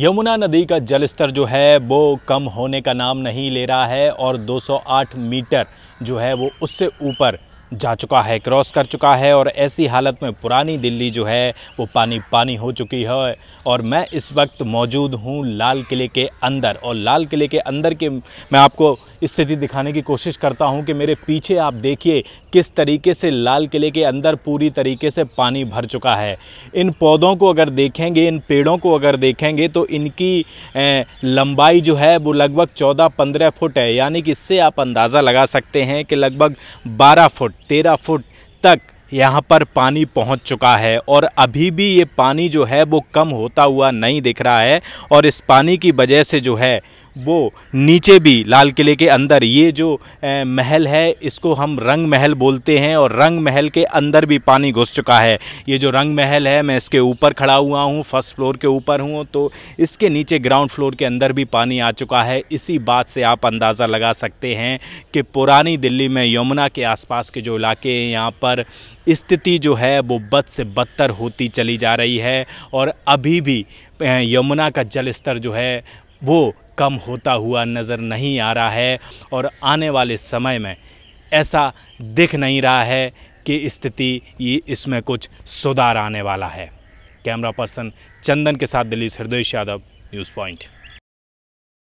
यमुना नदी का जलस्तर जो है वो कम होने का नाम नहीं ले रहा है और 208 मीटर जो है वो उससे ऊपर जा चुका है क्रॉस कर चुका है और ऐसी हालत में पुरानी दिल्ली जो है वो पानी पानी हो चुकी है और मैं इस वक्त मौजूद हूँ लाल किले के अंदर और लाल किले के अंदर के मैं आपको स्थिति दिखाने की कोशिश करता हूं कि मेरे पीछे आप देखिए किस तरीके से लाल किले के अंदर पूरी तरीके से पानी भर चुका है इन पौधों को अगर देखेंगे इन पेड़ों को अगर देखेंगे तो इनकी लंबाई जो है वो लगभग चौदह पंद्रह फुट है यानी कि इससे आप अंदाज़ा लगा सकते हैं कि लगभग बारह फुट तेरह फुट तक यहाँ पर पानी पहुँच चुका है और अभी भी ये पानी जो है वो कम होता हुआ नहीं दिख रहा है और इस पानी की वजह से जो है वो नीचे भी लाल किले के अंदर ये जो महल है इसको हम रंग महल बोलते हैं और रंग महल के अंदर भी पानी घुस चुका है ये जो रंग महल है मैं इसके ऊपर खड़ा हुआ हूँ फर्स्ट फ्लोर के ऊपर हूँ तो इसके नीचे ग्राउंड फ्लोर के अंदर भी पानी आ चुका है इसी बात से आप अंदाज़ा लगा सकते हैं कि पुरानी दिल्ली में यमुना के आसपास के जो इलाके हैं यहाँ पर स्थिति जो है वो बद से बदतर होती चली जा रही है और अभी भी यमुना का जल स्तर जो है वो कम होता हुआ नज़र नहीं आ रहा है और आने वाले समय में ऐसा दिख नहीं रहा है कि स्थिति ये इसमें कुछ सुधार आने वाला है कैमरा पर्सन चंदन के साथ दिलीस हृदय यादव न्यूज़ पॉइंट